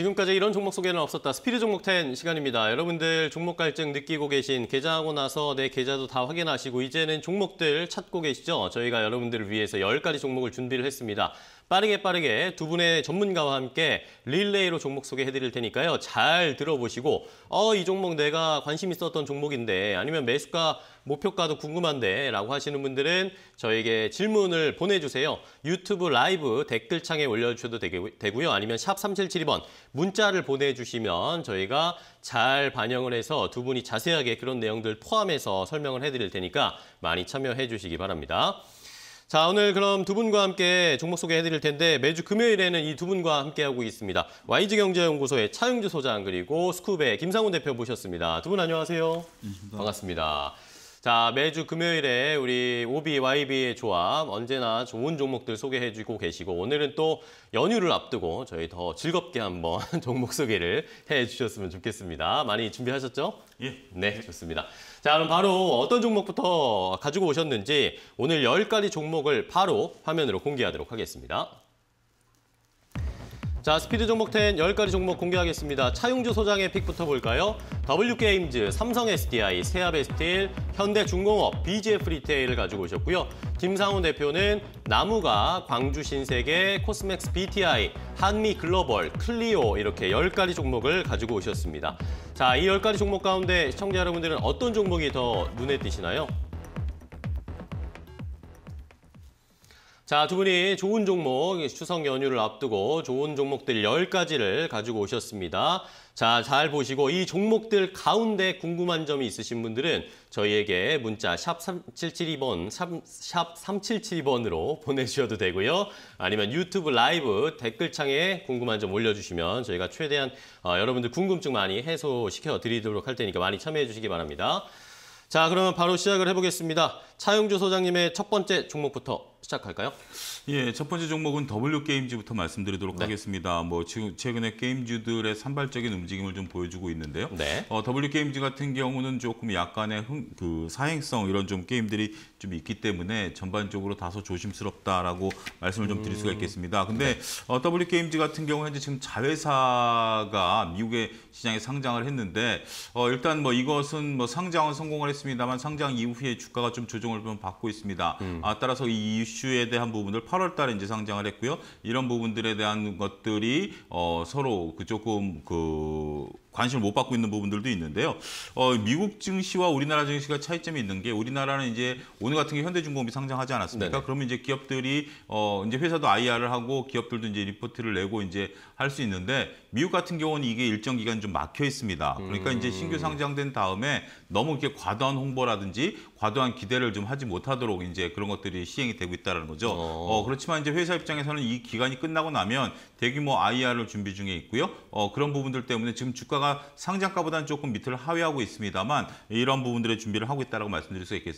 지금까지 이런 종목 소개는 없었다. 스피드 종목 10 시간입니다. 여러분들 종목 갈증 느끼고 계신 계좌하고 나서 내 계좌도 다 확인하시고 이제는 종목들 찾고 계시죠? 저희가 여러분들을 위해서 10가지 종목을 준비를 했습니다. 빠르게 빠르게 두 분의 전문가와 함께 릴레이로 종목 소개해드릴 테니까요. 잘 들어보시고 어 이 종목 내가 관심 있었던 종목인데 아니면 매수가 목표가도 궁금한데 라고 하시는 분들은 저에게 질문을 보내주세요. 유튜브 라이브 댓글창에 올려주셔도 되고요. 아니면 샵 3772번 문자를 보내주시면 저희가 잘 반영을 해서 두 분이 자세하게 그런 내용들 포함해서 설명을 해드릴 테니까 많이 참여해 주시기 바랍니다. 자, 오늘 그럼 두 분과 함께 종목 소개해 드릴 텐데 매주 금요일에는 이 두 분과 함께 하고 있습니다. YG경제연구소의 차영주 소장 그리고 스쿱의 김상훈 대표 모셨습니다. 두 분 안녕하세요. 네, 반갑습니다. 반갑습니다. 자, 매주 금요일에 우리 OB, YB의 조합 언제나 좋은 종목들 소개해주고 계시고 오늘은 또 연휴를 앞두고 저희 더 즐겁게 한번 종목 소개를 해주셨으면 좋겠습니다. 많이 준비하셨죠? 예. 네, 좋습니다. 자, 그럼 바로 어떤 종목부터 가지고 오셨는지 오늘 열가지 종목을 바로 화면으로 공개하도록 하겠습니다. 자, 스피드 종목 10 10가지 종목 공개하겠습니다. 차용주 소장의 픽부터 볼까요? W게임즈, 삼성 SDI, 세아베스틸, 현대중공업, BGF 리테일을 가지고 오셨고요. 김상훈 대표는 나무가, 광주 신세계, 코스맥스 BTI, 한미 글로벌, 클리오 이렇게 10가지 종목을 가지고 오셨습니다. 자, 이 10가지 종목 가운데 시청자 여러분들은 어떤 종목이 더 눈에 띄시나요? 자, 두 분이 좋은 종목, 추석 연휴를 앞두고 좋은 종목들 10가지를 가지고 오셨습니다. 자, 잘 보시고 이 종목들 가운데 궁금한 점이 있으신 분들은 저희에게 문자 샵 3772번, 샵 3772번으로 보내주셔도 되고요. 아니면 유튜브 라이브 댓글창에 궁금한 점 올려주시면 저희가 최대한 어, 여러분들 궁금증 많이 해소시켜 드리도록 할 테니까 많이 참여해 주시기 바랍니다. 자, 그러면 바로 시작을 해보겠습니다. 차용주 소장님의 첫 번째 종목부터 시작할까요? 예, 첫 번째 종목은 W 게임즈부터 말씀드리도록 네. 하겠습니다. 뭐 지금 최근에 게임즈들의 산발적인 움직임을 좀 보여주고 있는데요. 네. 어, W 게임즈 같은 경우는 조금 약간의 흥, 그 사행성 이런 좀 게임들이 좀 있기 때문에 전반적으로 다소 조심스럽다라고 말씀을 좀 드릴 수가 음. 있겠습니다. 근데 네. 어, W 게임즈 같은 경우 현재 지금 자회사가 미국의 시장에 상장을 했는데 어, 일단 뭐 이것은 뭐 상장은 성공을 했습니다만 상장 이후에 주가가 좀 조정을 좀 받고 있습니다. 음. 아, 따라서 이 이유 이슈에 대한 부분들 8월 달에 이제 상장을 했고요. 이런 부분들에 대한 것들이 어, 서로 그 조금 그 관심을 못 받고 있는 부분들도 있는데요. 어, 미국 증시와 우리나라 증시가 차이점이 있는 게 우리나라는 이제 오늘 같은 게 현대중공업이 상장하지 않았습니까? 네네. 그러면 이제 기업들이 어, 이제 회사도 IR을 하고 기업들도 이제 리포트를 내고 이제 할 수 있는데 미국 같은 경우는 이게 일정 기간 좀 막혀 있습니다. 그러니까 음... 이제 신규 음. 상장된 다음에 너무 이렇게 과도한 홍보라든지 과도한 기대를 좀 하지 못하도록 이제 그런 것들이 시행이 되고 있다는 거죠. 어... 어, 그렇지만 이제 회사 입장에서는 이 기간이 끝나고 나면 대규모 IR을 준비 중에 있고요. 어, 그런 부분들 때문에 지금 주가가 상장가보다는 조금 밑을 하회하고 있습니다만 이런 부분들의 준비를 하고 있다고 말씀드릴 수 있겠,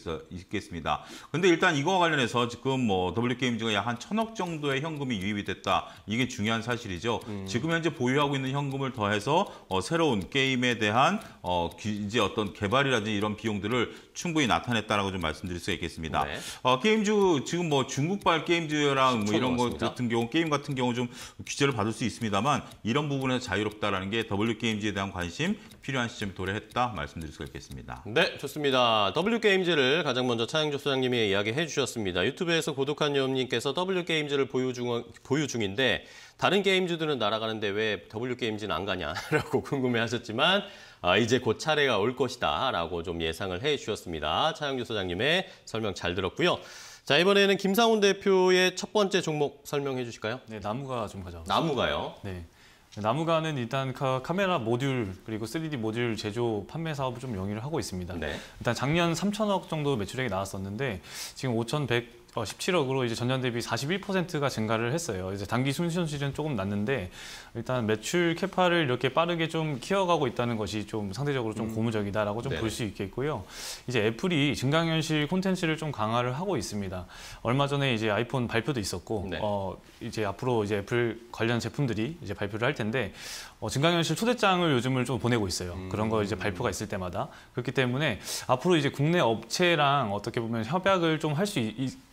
습니다 근데 일단 이거와 관련해서 지금 뭐 W게임즈가 약한 천억 정도의 현금이 유입이 됐다. 이게 중요한 사실이죠. 음. 지금 현재 보유하고 있는 현금을 더해서 어, 새로운 게임에 대한 어, 이제 어떤 개발이라든지 이런 비용들을 충분히 나타냈다라고 좀 말씀드릴 수 있겠습니다. 네. 어, 게임주 지금 뭐 중국발 게임주랑 뭐 이런 것 같은 경우 게임 같은 경우 좀 규제를 받을 수 있습니다만 이런 부분에서 자유롭다라는 게 W 게임즈에 대한 관심 필요한 시점 도래했다 말씀드릴 수가 있겠습니다. 네, 좋습니다. W 게임즈를 가장 먼저 차영조 소장님이 이야기해 주셨습니다. 유튜브에서 고독한 여님께서 W 게임즈를 보유 중 보유 중인데 다른 게임주들은 날아가는데 왜 W 게임즈는 안 가냐라고 궁금해하셨지만. 아, 이제 곧 차례가 올 것이다라고 좀 예상을 해주셨습니다. 차영규 소장님의 설명 잘 들었고요. 자 이번에는 김상훈 대표의 첫 번째 종목 설명해 주실까요? 네, 나무가 좀가져왔 나무가요? 네. 나무가는 일단 카메라 모듈 그리고 3D 모듈 제조 판매 사업을 좀 영위를 하고 있습니다. 네. 일단 작년 3천억 정도 매출액이 나왔었는데 지금 5,100 어, 17억으로 이제 전년 대비 41%가 증가를 했어요. 이제 단기 순수실은 조금 났는데 일단 매출 캐파를 이렇게 빠르게 좀 키워가고 있다는 것이 좀 상대적으로 좀 음. 고무적이다라고 좀 볼 수 있겠고요. 이제 애플이 증강현실 콘텐츠를 좀 강화를 하고 있습니다. 얼마 전에 이제 아이폰 발표도 있었고 네. 어, 이제 앞으로 이제 애플 관련 제품들이 이제 발표를 할 텐데 어, 증강현실 초대장을 요즘을 좀 보내고 있어요. 음. 그런 거 이제 발표가 있을 때마다 그렇기 때문에 앞으로 이제 국내 업체랑 어떻게 보면 협약을 좀 할 수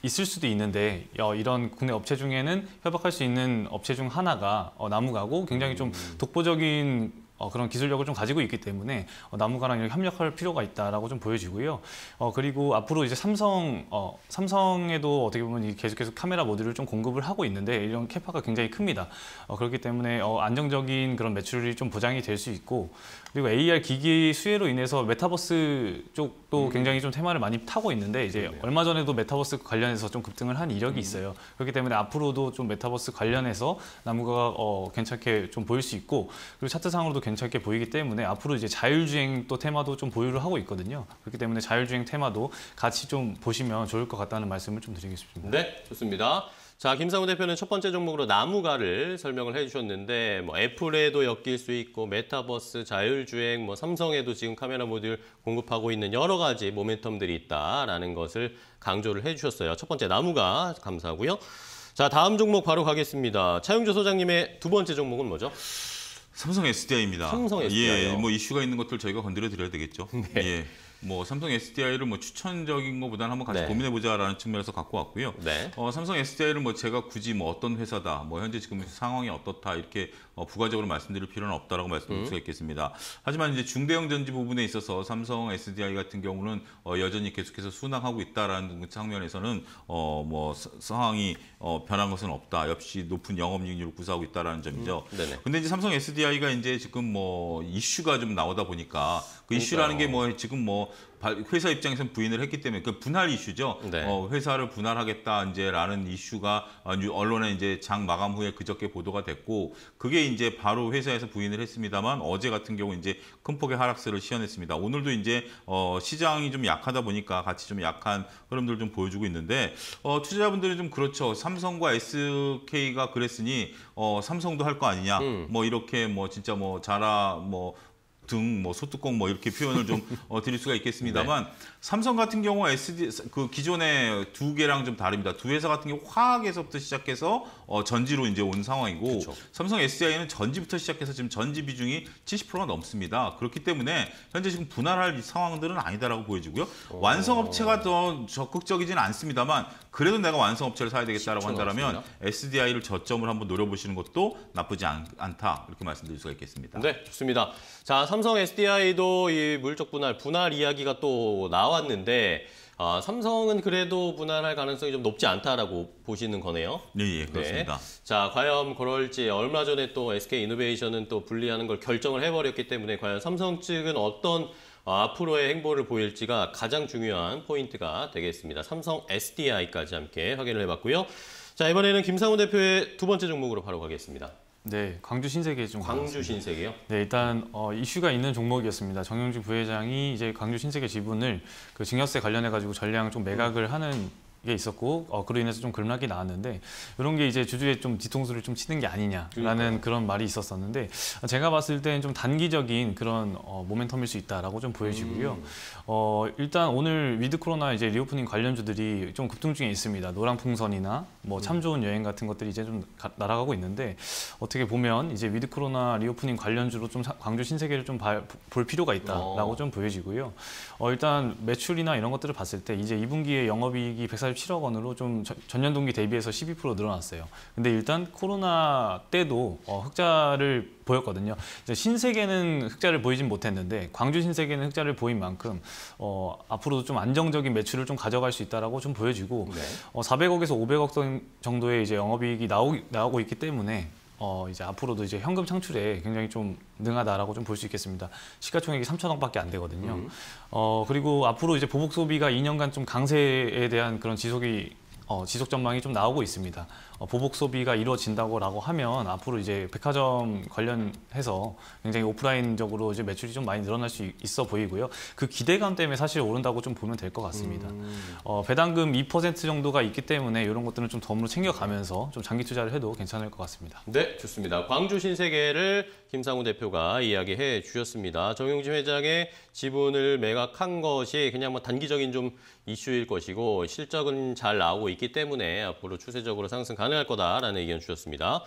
있을 수도 있는데 어, 이런 국내 업체 중에는 협약할 수 있는 업체 중 하나가 어, 나무가고 굉장히 좀 음. 독보적인 어, 그런 기술력을 좀 가지고 있기 때문에 어, 나무가랑 협력할 필요가 있다라고 좀 보여지고요. 어, 그리고 앞으로 이제 삼성 어, 삼성에도 어떻게 보면 계속해서 카메라 모듈을 좀 공급을 하고 있는데 이런 캐파가 굉장히 큽니다. 어, 그렇기 때문에 어, 안정적인 그런 매출이 좀 보장이 될 수 있고 그리고 AR 기기 수혜로 인해서 메타버스 쪽도 음. 굉장히 좀 테마를 많이 타고 있는데 이제 그러네요. 얼마 전에도 메타버스 관련해서 좀 급등을 한 이력이 음. 있어요. 그렇기 때문에 앞으로도 좀 메타버스 관련해서 나무가 어, 괜찮게 좀 보일 수 있고 그리고 차트상으로도 괜찮게 보이기 때문에 앞으로 이제 자율주행 또 테마도 좀 보유를 하고 있거든요. 그렇기 때문에 자율주행 테마도 같이 좀 보시면 좋을 것 같다는 말씀을 좀 드리겠습니다. 네, 좋습니다. 자, 김상우 대표는 첫 번째 종목으로 나무가를 설명을 해주셨는데 뭐 애플에도 엮일 수 있고 메타버스, 자율주행, 뭐 삼성에도 지금 카메라 모듈 공급하고 있는 여러 가지 모멘텀들이 있다라는 것을 강조를 해주셨어요. 첫 번째 나무가 감사하고요. 자, 다음 종목 바로 가겠습니다. 차용조 소장님의 두 번째 종목은 뭐죠? 삼성 SDI입니다. 삼성 SDI. 예, 뭐 이슈가 있는 것들 저희가 건드려 드려야 되겠죠. 네. 예. 뭐 삼성 SDI를 뭐 추천적인 것보다는 한번 같이 네. 고민해 보자라는 측면에서 갖고 왔고요. 네. 어, 삼성 SDI를 뭐 제가 굳이 뭐 어떤 회사다, 뭐 현재 지금 상황이 어떻다 이렇게 어, 부가적으로 말씀드릴 필요는 없다라고 말씀드릴 음. 수가 있겠습니다. 하지만 이제 중대형 전지 부분에 있어서 삼성 SDI 같은 경우는 어, 여전히 계속해서 순항하고 있다라는 측면에서는 어, 뭐 상황이 어, 변한 것은 없다. 역시 높은 영업이익률을 구사하고 있다라는 점이죠. 음. 네 근데 이제 삼성 SDI가 이제 지금 뭐 이슈가 좀 나오다 보니까 그 이슈라는 게 뭐 지금 뭐 회사 입장에서는 부인을 했기 때문에 그 분할 이슈죠. 네. 어, 회사를 분할하겠다 이제라는 이슈가 어, 언론에 이제 장 마감 후에 그저께 보도가 됐고 그게 이제 바로 회사에서 부인을 했습니다만 어제 같은 경우 이제 큰 폭의 하락세를 시연했습니다. 오늘도 이제 어, 시장이 좀 약하다 보니까 같이 좀 약한 흐름들 좀 보여주고 있는데 어, 투자자분들이좀 그렇죠. 삼성과 SK가 그랬으니 어, 삼성도 할 거 아니냐. 음. 뭐 이렇게 뭐 진짜 뭐 자라 뭐 등, 뭐 소뚜껑 뭐 이렇게 표현을 좀 어, 드릴 수가 있겠습니다만 네. 삼성 같은 경우 SD 그 기존의 두 개랑 좀 다릅니다. 두 회사 같은 경우 화학에서부터 시작해서 어, 전지로 이제 온 상황이고 그쵸. 삼성 SDI는 전지부터 시작해서 지금 전지 비중이 70%가 넘습니다. 그렇기 때문에 현재 지금 분할할 상황들은 아니다라고 보여지고요. 오. 어. 완성업체가 더 적극적이지는 않습니다만 그래도 내가 완성업체를 사야 되겠다라고 한다면 SDI를 저점을 한번 노려보시는 것도 나쁘지 않, 다 이렇게 말씀드릴 수가 있겠습니다. 네, 좋습니다. 자, 삼성 SDI도 이 물적 분할, 분할 이야기가 또 나왔는데 아, 삼성은 그래도 분할할 가능성이 좀 높지 않다라고 보시는 거네요. 네, 예, 그렇습니다. 네. 자, 과연 그럴지 얼마 전에 또 SK 이노베이션은 또 분리하는 걸 결정을 해버렸기 때문에 과연 삼성 측은 어떤 어, 앞으로의 행보를 보일지가 가장 중요한 포인트가 되겠습니다. 삼성 SDI까지 함께 확인을 해봤고요. 자 이번에는 김상우 대표의 두 번째 종목으로 바로 가겠습니다. 네, 광주 신세계 좀 광주 신세계요? 네, 일단 어, 이슈가 있는 종목이었습니다. 정영주 부회장이 이제 광주 신세계 지분을 그 증여세 관련해 가지고 전량 좀 매각을 하는 게 있었고 어, 그로 인해서 좀 급락이 나왔는데 이런 게 이제 주주의 좀 뒤통수를 좀 치는 게 아니냐라는 그러니까 그런 말이 있었었는데 제가 봤을 때는 좀 단기적인 그런 어, 모멘텀일 수 있다라고 좀 보여지고요. 음. 어, 일단 오늘 위드 코로나 이제 리오프닝 관련주들이 좀 급등 중에 있습니다. 노란 풍선이나 뭐참 음. 좋은 여행 같은 것들이 이제 좀 가, 날아가고 있는데 어떻게 보면 이제 위드 코로나 리오프닝 관련주로 좀 사, 광주 신세계를 좀 볼 필요가 있다라고 오. 어. 좀 보여지고요. 어, 일단 매출이나 이런 것들을 봤을 때 이제 2분기에 영업이익이 140 247억 원으로 좀 전년 동기 대비해서 12% 늘어났어요. 근데 일단 코로나 때도 어, 흑자를 보였거든요. 신세계는 흑자를 보이진 못했는데 광주 신세계는 흑자를 보인 만큼 어, 앞으로도 좀 안정적인 매출을 좀 가져갈 수 있다라고 좀 보여지고 네. 어, 400억에서 500억 정도의 이제 영업이익이 나오, 나오고 있기 때문에 어, 이제 앞으로도 이제 현금 창출에 굉장히 좀 능하다라고 좀 볼 수 있겠습니다. 시가총액이 3천억밖에 안 되거든요. 음. 어, 그리고 앞으로 이제 보복 소비가 2년간 좀 강세에 대한 그런 지속이 어, 지속 전망이 좀 나오고 있습니다. 어, 보복 소비가 이루어진다고 하면 앞으로 이제 백화점 관련해서 굉장히 오프라인적으로 이제 매출이 좀 많이 늘어날 수 있어 보이고요. 그 기대감 때문에 사실 오른다고 좀 보면 될 것 같습니다. 음. 어, 배당금 2% 정도가 있기 때문에 이런 것들은 좀 덤으로 챙겨가면서 좀 장기 투자를 해도 괜찮을 것 같습니다. 네, 좋습니다. 광주 신세계를 김상우 대표가 이야기해 주셨습니다. 정용진 회장의 지분을 매각한 것이 그냥 뭐 단기적인 좀 이슈일 것이고 실적은 잘 나오고 있기 때문에 앞으로 추세적으로 상승 가능. 가능할 거다라는 의견 주셨습니다.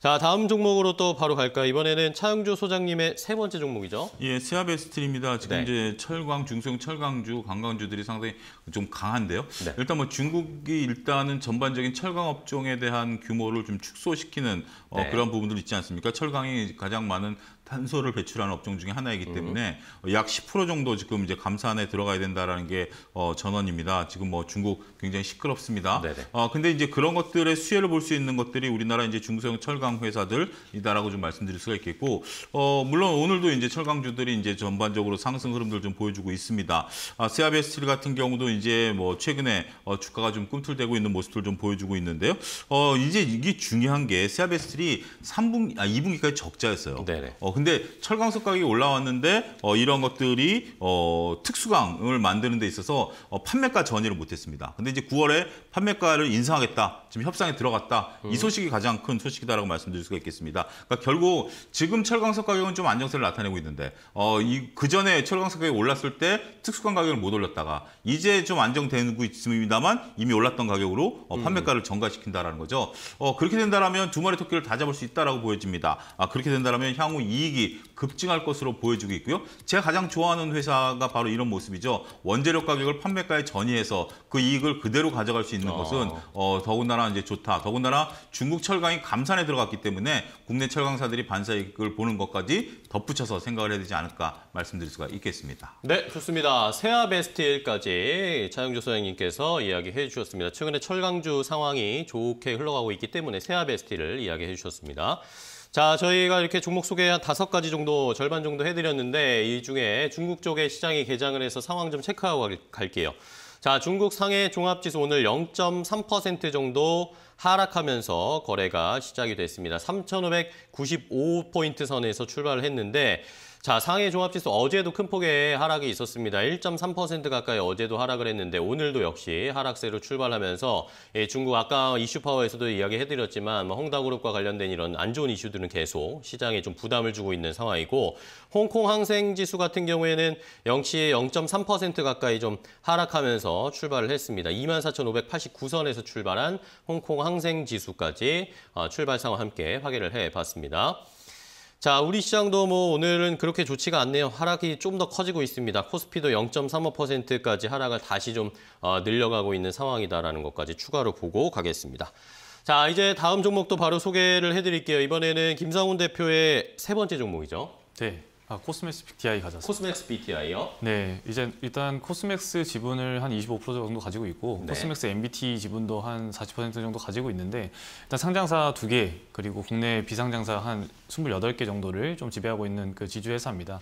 자, 다음 종목으로 또 바로 갈까 이번에는 차영주 소장님의 세 번째 종목이죠. 예, 세아베스트입니다. 지금 네. 이제 철광중성 철강주, 관광주들이 상당히 좀 강한데요. 네. 일단 뭐 중국이 일단은 전반적인 철강 업종에 대한 규모를 좀 축소시키는 어, 네. 그런 부분들 있지 않습니까? 철강이 가장 많은 탄소를 배출하는 업종 중에 하나이기 음. 때문에 음. 약10% 정도 지금 이제 감산에 들어가야 된다라는 게 어, 전원입니다. 지금 뭐 중국 굉장히 시끄럽습니다. 네네. 어, 근데 이제 그런 것들의 수혜를 볼 수 있는 것들이 우리나라 이제 중소형 철강 회사들이다라고 좀 말씀드릴 수가 있겠고 어, 물론 오늘도 이제 철강주들이 이제 전반적으로 상승 흐름들 좀 보여주고 있습니다. 아, 세아베스틸 같은 경우도 이제 뭐 최근에 어, 주가가 좀 꿈틀대고 있는 모습들 좀 보여주고 있는데요. 어, 이제 이게 중요한 게 세아베스틸이 3분 아 2분기까지 적자였어요. 네네. 어, 근데 철광석 가격이 올라왔는데 어, 이런 것들이 어, 특수강을 만드는 데 있어서 어, 판매가 전이를 못했습니다. 근데 이제 9월에 판매가를 인상하겠다. 지금 협상에 들어갔다. 음. 이 소식이 가장 큰 소식이다라고 말씀드릴 수가 있겠습니다. 그러니까 결국 지금 철광석 가격은 좀 안정세를 나타내고 있는데 어, 이 그전에 철광석 가격이 올랐을 때 특수강 가격을 못 올렸다가 이제 좀 안정되고 있습니다만 이미 올랐던 가격으로 어, 음. 판매가를 전가시킨다라는 거죠. 어, 그렇게 된다면두 마리 토끼를 다 잡을 수 있다라고 보여집니다. 아, 그렇게 된다면 향후 이 이익이 급증할 것으로 보여지고 있고요. 제가 가장 좋아하는 회사가 바로 이런 모습이죠. 원재료 가격을 판매가에 전이해서 그 이익을 그대로 가져갈 수 있는 아. 것은 어, 더군다나 이제 좋다. 더군다나 중국 철강이 감산에 들어갔기 때문에 국내 철강사들이 반사 이익을 보는 것까지 덧붙여서 생각을 해야 되지 않을까 말씀드릴 수가 있겠습니다. 네, 좋습니다. 세아베스트일까지 차영주 소장님께서 이야기해 주셨습니다. 최근에 철강주 상황이 좋게 흘러가고 있기 때문에 세아베스트를 이야기해 주셨습니다. 자, 저희가 이렇게 종목 소개 한 다섯 가지 정도, 절반 정도 해드렸는데 이 중에 중국 쪽에 시장이 개장을 해서 상황 좀 체크하고 갈게요. 자, 중국 상해 종합지수 오늘 0.3% 정도 하락하면서 거래가 시작이 됐습니다. 3,595포인트 선에서 출발을 했는데 자, 상해 종합지수 어제도 큰 폭의 하락이 있었습니다. 1.3% 가까이 어제도 하락을 했는데 오늘도 역시 하락세로 출발하면서 예, 중국 아까 이슈 파워에서도 이야기해드렸지만 뭐 홍다그룹과 관련된 이런 안 좋은 이슈들은 계속 시장에 좀 부담을 주고 있는 상황이고 홍콩 항생지수 같은 경우에는 영시 0.3% 가까이 좀 하락하면서 출발을 했습니다. 24,589선에서 출발한 홍콩 항생지수까지 어, 출발 상황 함께 확인을 해봤습니다. 자, 우리 시장도 뭐 오늘은 그렇게 좋지가 않네요. 하락이 좀 더 커지고 있습니다. 코스피도 0.35%까지 하락을 다시 좀 어, 늘려가고 있는 상황이다라는 것까지 추가로 보고 가겠습니다. 자, 이제 다음 종목도 바로 소개를 해드릴게요. 이번에는 김상훈 대표의 세 번째 종목이죠. 네. 아, 코스맥스 BTI 가졌 코스맥스 BTI요? 네, 이제 일단 코스맥스 지분을 한 25% 정도 가지고 있고 네. 코스맥스 MBT 지분도 한 40% 정도 가지고 있는데 일단 상장사 두 개 그리고 국내 비상장사 한 28개 정도를 좀 지배하고 있는 그 지주회사입니다.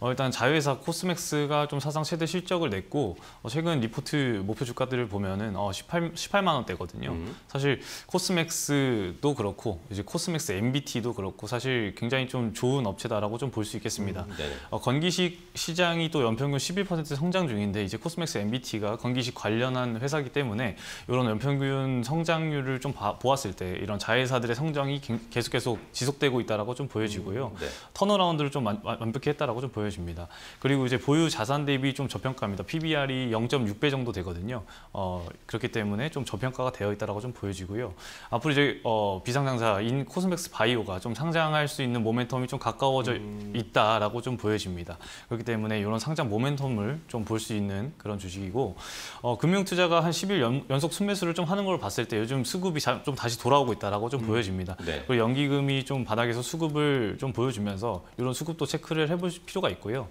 어, 일단 자회사 코스맥스가 좀 사상 최대 실적을 냈고 어, 최근 리포트 목표 주가들을 보면은 어, 18 18만 원대거든요. 음. 사실 코스맥스도 그렇고 이제 코스맥스 MBT도 그렇고 사실 굉장히 좀 좋은 업체다라고 좀 볼 수 있겠습니다. 음, 네. 어, 건기식 시장이 또 연평균 11% 성장 중인데 이제 코스맥스 MBT가 건기식 관련한 회사기 이 때문에 이런 연평균 성장률을 좀 봐, 보았을 때 이런 자회사들의 성장이 계속 계속 지속되고 있다라고 좀 보여지고요. 음, 네. 턴어라운드를 좀 완, 완벽히 했다라고 좀 보여. 보여집니다. 그리고 이제 보유 자산 대비 좀 저평가입니다. PBR이 0.6배 정도 되거든요. 어, 그렇기 때문에 좀 저평가가 되어 있다라고 좀 보여지고요. 앞으로 이제 어, 비상장사인 코스맥스 바이오가 좀 상장할 수 있는 모멘텀이 좀 가까워져 음... 있다라고 좀 보여집니다. 그렇기 때문에 이런 상장 모멘텀을 좀 볼 수 있는 그런 주식이고 어, 금융 투자가 한 10일 연, 연속 순매수를 좀 하는 걸 봤을 때 요즘 수급이 자, 좀 다시 돌아오고 있다라고 좀 음. 보여집니다. 네. 그리고 연기금이 좀 바닥에서 수급을 좀 보여주면서 이런 수급도 체크를 해볼 필요가 있고요.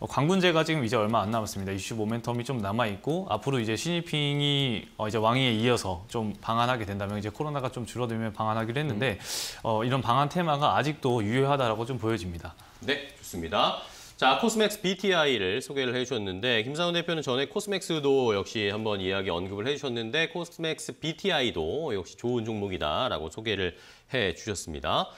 어, 광군제가 지금 이제 얼마 안 남았습니다. 이슈 모멘텀이 좀 남아 있고 앞으로 이제 시니핑이 어, 이제 왕위에 이어서 좀 방한하게 된다면 이제 코로나가 좀 줄어들면 방한하기로 했는데 음. 어, 이런 방한 테마가 아직도 유효하다라고 좀 보여집니다. 네, 좋습니다. 자, 코스맥스 BTI를 소개를 해주셨는데 김상훈 대표는 전에 코스맥스도 역시 한번 이야기 언급을 해주셨는데 코스맥스 BTI도 역시 좋은 종목이다라고 소개를 해주셨습니다.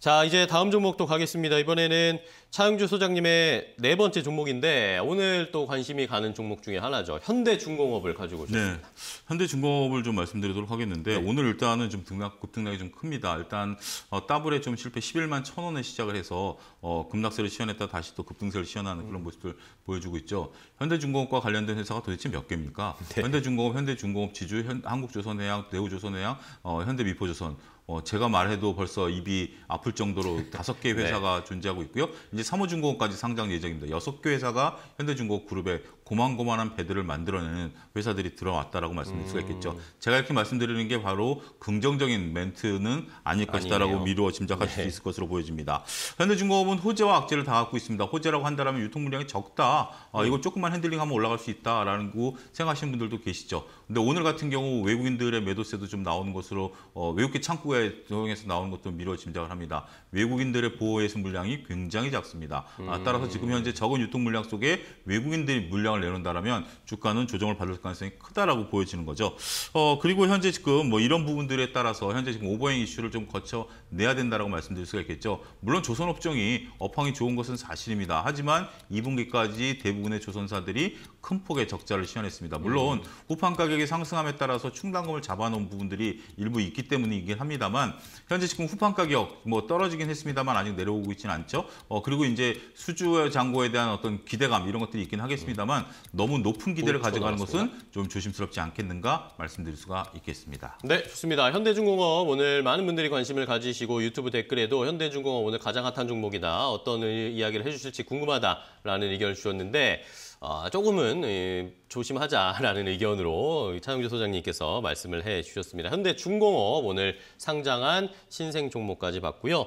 자, 이제 다음 종목도 가겠습니다. 이번에는 차영주 소장님의 네 번째 종목인데 오늘 또 관심이 가는 종목 중에 하나죠. 현대중공업을 가지고 있습니다 네, 현대중공업을 좀 말씀드리도록 하겠는데 네. 오늘 일단은 좀 등락 급등락이 좀 큽니다. 일단 어, 따블에 좀 실패 11만 천 원에 시작을 해서 어, 급락세를 시연했다 다시 또 급등세를 시연하는 그런 음. 모습들 보여주고 있죠. 현대중공업과 관련된 회사가 도대체 몇 개입니까? 네. 현대중공업, 현대중공업 지주, 현, 한국조선해양, 대우조선해양, 어, 현대미포조선 어, 제가 말해도 벌써 입이 아플 정도로 네. 다섯 개 회사가 네. 존재하고 있고요. 이제 삼호중공업까지 상장 예정입니다. 여섯 개 회사가 현대중공업 그룹에 고만고만한 배들을 만들어내는 회사들이 들어왔다라고 말씀드릴 수가 있겠죠. 음. 제가 이렇게 말씀드리는 게 바로 긍정적인 멘트는 아닐 것이다라고 미루어 짐작하실 네. 수 있을 것으로 보여집니다. 현대중공업은 호재와 악재를 다 갖고 있습니다. 호재라고 한다면 유통 물량이 적다. 아, 네. 이거 조금만 핸들링하면 올라갈 수 있다라고 생각하시는 분들도 계시죠. 근데 오늘 같은 경우 외국인들의 매도세도 좀 나오는 것으로 어, 외국계 창구에 적용해서 나오는 것도 미루어 짐작을 합니다. 외국인들의 보호해수 물량이 굉장히 작습니다. 아, 따라서 지금 현재 음. 적은 유통 물량 속에 외국인들이 물량을 결정을 내놓는다면 주가는 조정을 받을 가능성이 크다라고 보여지는 거죠. 어, 그리고 현재 지금 뭐 이런 부분들에 따라서 현재 지금 오버행 이슈를 좀 거쳐내야 된다라고 말씀드릴 수가 있겠죠. 물론 조선업종이 업황이 좋은 것은 사실입니다. 하지만 2분기까지 대부분의 조선사들이 큰 폭의 적자를 시현했습니다. 물론 호판 음. 가격이 상승함에 따라서 충당금을 잡아놓은 부분들이 일부 있기 때문이긴 합니다만 현재 지금 후판 가격 뭐 떨어지긴 했습니다만 아직 내려오고 있지는 않죠. 어, 그리고 이제 수주 장고에 대한 어떤 기대감 이런 것들이 있긴 하겠습니다만 너무 높은 기대를 가져가는 나왔습니다. 것은 좀 조심스럽지 않겠는가 말씀드릴 수가 있겠습니다. 네, 좋습니다. 현대중공업 오늘 많은 분들이 관심을 가지시고 유튜브 댓글에도 현대중공업 오늘 가장 핫한 종목이다. 어떤 이야기를 해주실지 궁금하다라는 의견을 주셨는데 아, 조금은 조심하자라는 의견으로 차영주 소장님께서 말씀을 해주셨습니다. 현대중공업 오늘 상장한 신생 종목까지 봤고요.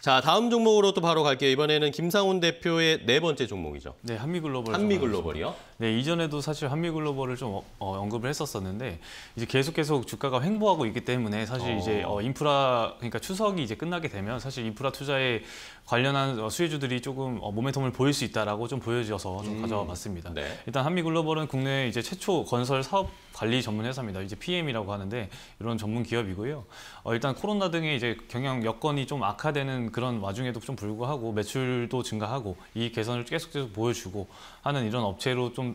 자, 다음 종목으로 또 바로 갈게요. 이번에는 김상훈 대표의 네 번째 종목이죠. 네, 한미글로벌. 한미글로벌이요. 네, 이전에도 사실 한미글로벌을 좀 어, 어, 언급을 했었었는데 이제 계속 계속 주가가 횡보하고 있기 때문에 사실 어. 이제 어, 인프라 그러니까 추석이 이제 끝나게 되면 사실 인프라 투자에 관련한 어, 수혜주들이 조금 어, 모멘텀을 보일 수 있다라고 좀 보여져서 좀 음. 가져와 봤습니다. 네. 일단 한미글로벌은 국내 이제 최초 건설 사업 관리 전문 회사입니다. 이제 PM이라고 하는데 이런 전문 기업이고요. 어, 일단 코로나 등의 이제 경영 여건이 좀 악화되는 그런 와중에도 좀 불구하고 매출도 증가하고 이 개선을 계속 계속 보여주고 하는 이런 업체로 좀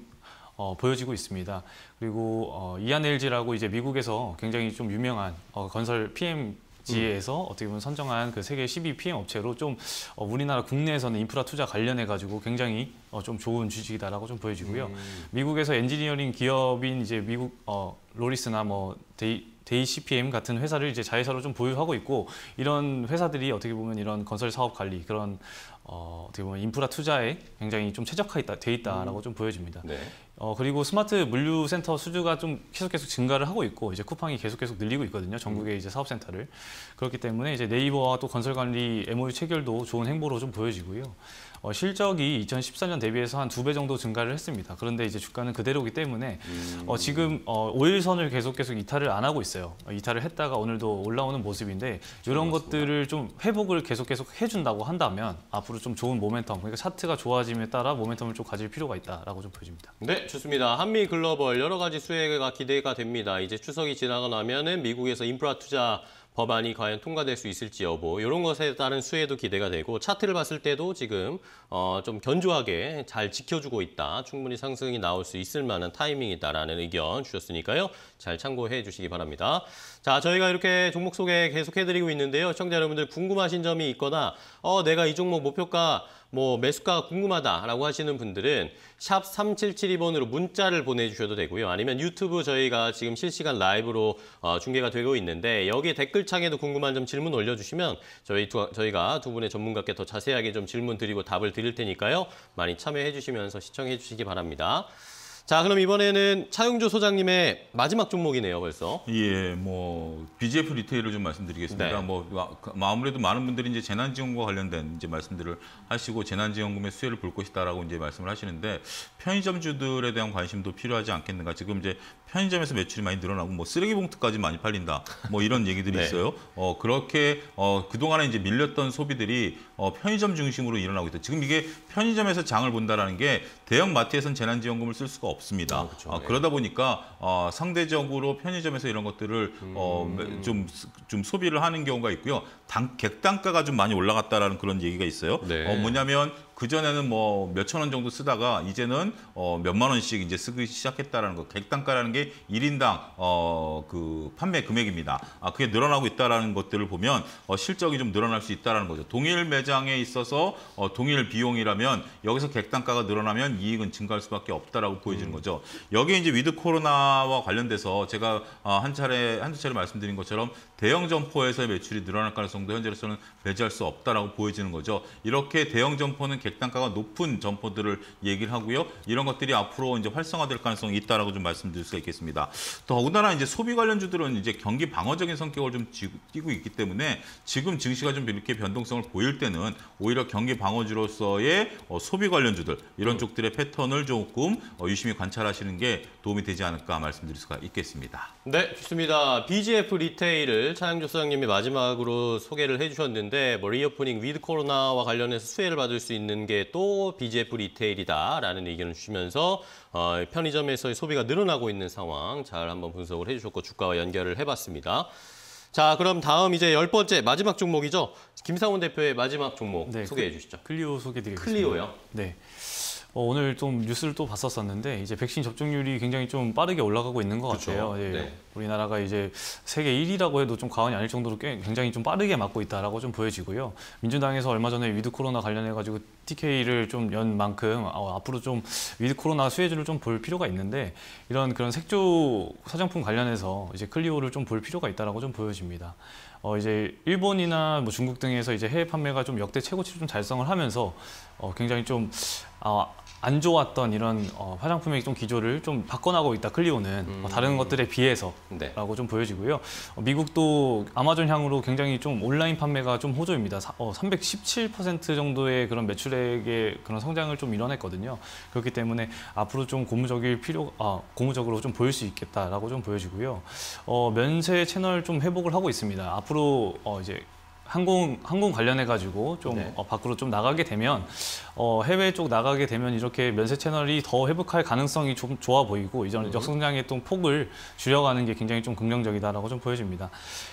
어, 보여지고 있습니다. 그리고 어, 이안엘지라고 이제 미국에서 굉장히 좀 유명한 어, 건설 PM 지에서 음. 어떻게 보면 선정한 그 세계 12 PM 업체로 좀 어, 우리나라 국내에서는 인프라 투자 관련해 가지고 굉장히 어, 좀 좋은 주식이다라고 좀 보여지고요. 음. 미국에서 엔지니어링 기업인 이제 미국 어, 로리스나 뭐 데이 데이CPM 같은 회사를 이제 자회사로 좀 보유하고 있고 이런 회사들이 어떻게 보면 이런 건설 사업 관리 그런 어, 어떻게 보면 인프라 투자에 굉장히 좀최적화 있다, 돼 있다라고 음. 좀 보여집니다. 네. 어, 그리고 스마트 물류센터 수주가 좀 계속 계속 증가를 하고 있고 이제 쿠팡이 계속 계속 늘리고 있거든요. 전국의 음. 이제 사업센터를 그렇기 때문에 이제 네이버와 또 건설관리 MOU 체결도 좋은 행보로 좀 보여지고요. 어, 실적이 2014년 대비해서 한 두 배 정도 증가를 했습니다. 그런데 이제 주가는 그대로기 때문에 어, 음. 어, 지금 어, 5일선을 계속 계속 이탈을 안 하고 있어요. 어, 이탈을 했다가 오늘도 올라오는 모습인데 이런 것들을 좀 회복을 계속 계속 해준다고 한다면 앞으로 좀 좋은 모멘텀, 그러니까 차트가 좋아짐에 따라 모멘텀을 좀 가질 필요가 있다라고 좀 보여집니다. 네, 좋습니다. 한미 글로벌 여러 가지 수혜가 기대가 됩니다. 이제 추석이 지나고 나면은 미국에서 인프라 투자 법안이 과연 통과될 수 있을지 여부 이런 것에 따른 수혜도 기대가 되고 차트를 봤을 때도 지금 어, 좀 견조하게 잘 지켜주고 있다. 충분히 상승이 나올 수 있을 만한 타이밍이다라는 의견 주셨으니까요. 잘 참고해 주시기 바랍니다. 자, 저희가 이렇게 종목 소개 계속해드리고 있는데요. 시청자 여러분들 궁금하신 점이 있거나 어 내가 이 종목 목표가 뭐 매수가 궁금하다라고 하시는 분들은 샵 3772번으로 문자를 보내주셔도 되고요. 아니면 유튜브 저희가 지금 실시간 라이브로 어, 중계가 되고 있는데 여기 댓글창에도 궁금한 점 질문 올려주시면 저희 두, 저희가 두 분의 전문가께 더 자세하게 좀 질문 드리고 답을 드릴 테니까요. 많이 참여해 주시면서 시청해 주시기 바랍니다. 자, 그럼 이번에는 차용주 소장님의 마지막 종목이네요, 벌써. 예, 뭐 BGF 리테일을 좀 말씀드리겠습니다. 네. 뭐 아무래도 그 많은 분들이 이제 재난지원금과 관련된 이제 말씀들을 하시고 재난지원금의 수혜를 볼 것이다라고 이제 말씀을 하시는데 편의점주들에 대한 관심도 필요하지 않겠는가. 지금 이제 편의점에서 매출이 많이 늘어나고 뭐 쓰레기 봉투까지 많이 팔린다. 뭐 이런 얘기들이 네. 있어요. 어 그렇게 어 그동안에 이제 밀렸던 소비들이 어, 편의점 중심으로 일어나고 있다. 지금 이게 편의점에서 장을 본다라는 게 대형 마트에선 재난지원금을 쓸 수가 없습니다. 아, 그렇죠. 아, 네. 그러다 보니까 어, 상대적으로 편의점에서 이런 것들을 어, 음... 어, 좀, 좀 소비를 하는 경우가 있고요. 당, 객단가가 좀 많이 올라갔다라는 그런 얘기가 있어요. 네. 어, 뭐냐면 그전에는 뭐 몇천 원 정도 쓰다가 이제는 어 몇만 원씩 이제 쓰기 시작했다라는 거. 객단가라는 게 1인당 어그 판매 금액입니다. 아 그게 늘어나고 있다라는 것들을 보면 어 실적이 좀 늘어날 수 있다라는 거죠. 동일 매장에 있어서 어 동일 비용이라면 여기서 객단가가 늘어나면 이익은 증가할 수밖에 없다라고 보여지는 음. 거죠. 여기 에 이제 위드 코로나와 관련돼서 제가 아, 한 차례 한 두 차례 말씀드린 것처럼 대형 점포에서의 매출이 늘어날 가능성도 현재로서는 배제할 수 없다라고 보여지는 거죠. 이렇게 대형 점포는 객단가가 높은 점포들을 얘기를 하고요. 이런 것들이 앞으로 이제 활성화될 가능성이 있다라고 좀 말씀드릴 수가 있겠습니다. 더군다나 이제 소비 관련주들은 이제 경기 방어적인 성격을 좀 띠고 있기 때문에 지금 증시가 좀 이렇게 변동성을 보일 때는 오히려 경기 방어주로서의 어, 소비 관련주들 이런 쪽들의 패턴을 조금 어, 유심히 관찰하시는 게 도움이 되지 않을까 말씀드릴 수가 있겠습니다. 네, 좋습니다. BGF 리테일을 차영조 소장님이 마지막으로 소개를 해주셨는데 뭐 리오프닝 위드 코로나와 관련해서 수혜를 받을 수 있는 만든 게또 BGF 리테일이다라는 의견을 주시면서 어, 편의점에서의 소비가 늘어나고 있는 상황 잘 한번 분석을 해주셨고 주가와 연결을 해봤습니다. 자, 그럼 다음 이제 열 번째 마지막 종목이죠. 김상훈 대표의 마지막 종목 네, 소개해 주시죠. 클리오 소개드리겠습니다. 클리오요? 네. 어, 오늘 좀 뉴스를 또 봤었었는데 이제 백신 접종률이 굉장히 좀 빠르게 올라가고 있는 것 그쵸? 그렇죠. 같아요. 예, 네. 우리나라가 이제 세계 1위라고 해도 좀 과언이 아닐 정도로 꽤, 굉장히 좀 빠르게 맞고 있다라고 좀 보여지고요. 민주당에서 얼마 전에 위드 코로나 관련해 가지고 TK를 좀 연 만큼 어, 앞으로 좀 위드 코로나 수혜주를 좀 볼 필요가 있는데 이런 그런 색조 사장품 관련해서 이제 클리오를 좀 볼 필요가 있다라고 좀 보여집니다. 어, 이제 일본이나 뭐 중국 등에서 이제 해외 판매가 좀 역대 최고치를 좀 달성을 하면서 어, 굉장히 좀 아, 안 좋았던 이런 어, 화장품의 좀 기조를 좀 바꿔나가고 있다 클리오는 어, 음. 어, 다른 것들에 비해서라고 네. 좀 보여지고요. 어, 미국도 아마존 향으로 굉장히 좀 온라인 판매가 좀 호조입니다. 사, 어, 317% 정도의 그런 매출액의 그런 성장을 좀 이뤄냈거든요. 그렇기 때문에 앞으로 좀 고무적일 필요, 아, 고무적으로 좀 보일 수 있겠다라고 좀 보여지고요. 어, 면세 채널 좀 회복을 하고 있습니다. 앞으로 어, 이제 항공 항공 관련해 가지고 좀 네. 어, 밖으로 좀 나가게 되면 어, 해외 쪽 나가게 되면 이렇게 면세 채널이 더 회복할 가능성이 좀 좋아 보이고 이전에 음. 역성장했던 폭을 줄여가는 게 굉장히 좀 긍정적이다라고 좀 보여집니다.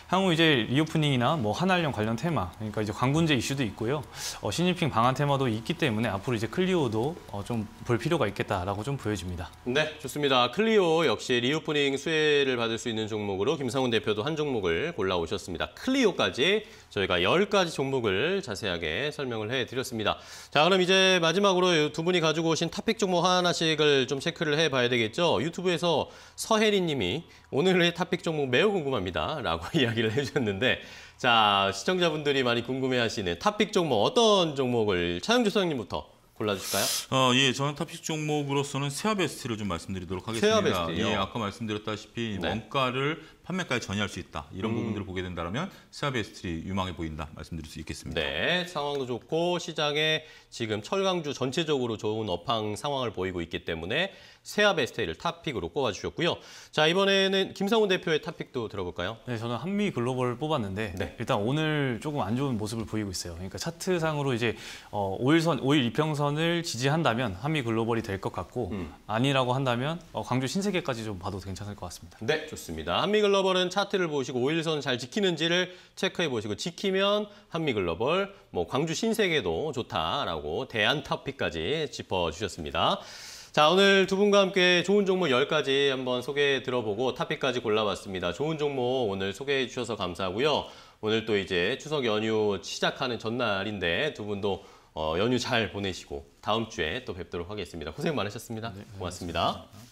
향후 이제 리오프닝이나 뭐 한알령 관련 테마, 그러니까 이제 관군제 이슈도 있고요. 어, 시진핑 방한 테마도 있기 때문에 앞으로 이제 클리오도 어, 좀볼 필요가 있겠다라고 좀 보여집니다. 네, 좋습니다. 클리오 역시 리오프닝 수혜를 받을 수 있는 종목으로 김상훈 대표도 한 종목을 골라오셨습니다. 클리오까지 저희가 1 0가지 종목을 자세하게 설명을 해드렸습니다. 자, 그럼 이제 이제 마지막으로 두 분이 가지고 오신 탑픽 종목 뭐 하나씩을 좀 체크를 해봐야 되겠죠. 유튜브에서 서혜리 님이 오늘의 탑픽 종목 뭐 매우 궁금합니다. 라고 이야기를 해주셨는데 자 시청자분들이 많이 궁금해하시는 탑픽 종목 뭐 어떤 종목을 차영주 소장님부터 골라주실까요? 어, 예, 저는 탑픽 종목으로서는 세아베스트를 좀 말씀드리도록 하겠습니다. 세아베스트요? 예, 아까 말씀드렸다시피 네. 원가를 판매가에 전이할 수 있다. 이런 음. 부분들을 보게 된다면 세아베스트리 유망해 보인다 말씀드릴 수 있겠습니다. 네, 상황도 좋고 시장에 지금 철강주 전체적으로 좋은 업황 상황을 보이고 있기 때문에 세아베스테이를 탑픽으로 꼽아주셨고요. 자 이번에는 김성훈 대표의 탑픽도 들어볼까요? 네, 저는 한미 글로벌 뽑았는데 네. 일단 오늘 조금 안 좋은 모습을 보이고 있어요. 그러니까 차트상으로 이제 어, 5일선, 5일 이평선을 지지한다면 한미 글로벌이 될 것 같고 음. 아니라고 한다면 어, 광주 신세계까지 좀 봐도 괜찮을 것 같습니다. 네, 좋습니다. 한미 글로벌은 차트를 보시고 5일선 잘 지키는지를 체크해 보시고 지키면 한미 글로벌, 뭐 광주 신세계도 좋다라고 대안 탑픽까지 짚어주셨습니다. 자, 오늘 두 분과 함께 좋은 종목 10가지 한번 소개해 들어보고 탑픽까지 골라봤습니다. 좋은 종목 오늘 소개해 주셔서 감사하고요. 오늘 또 이제 추석 연휴 시작하는 전날인데 두 분도 어, 연휴 잘 보내시고 다음 주에 또 뵙도록 하겠습니다. 고생 많으셨습니다. 네, 고맙습니다. 고맙습니다.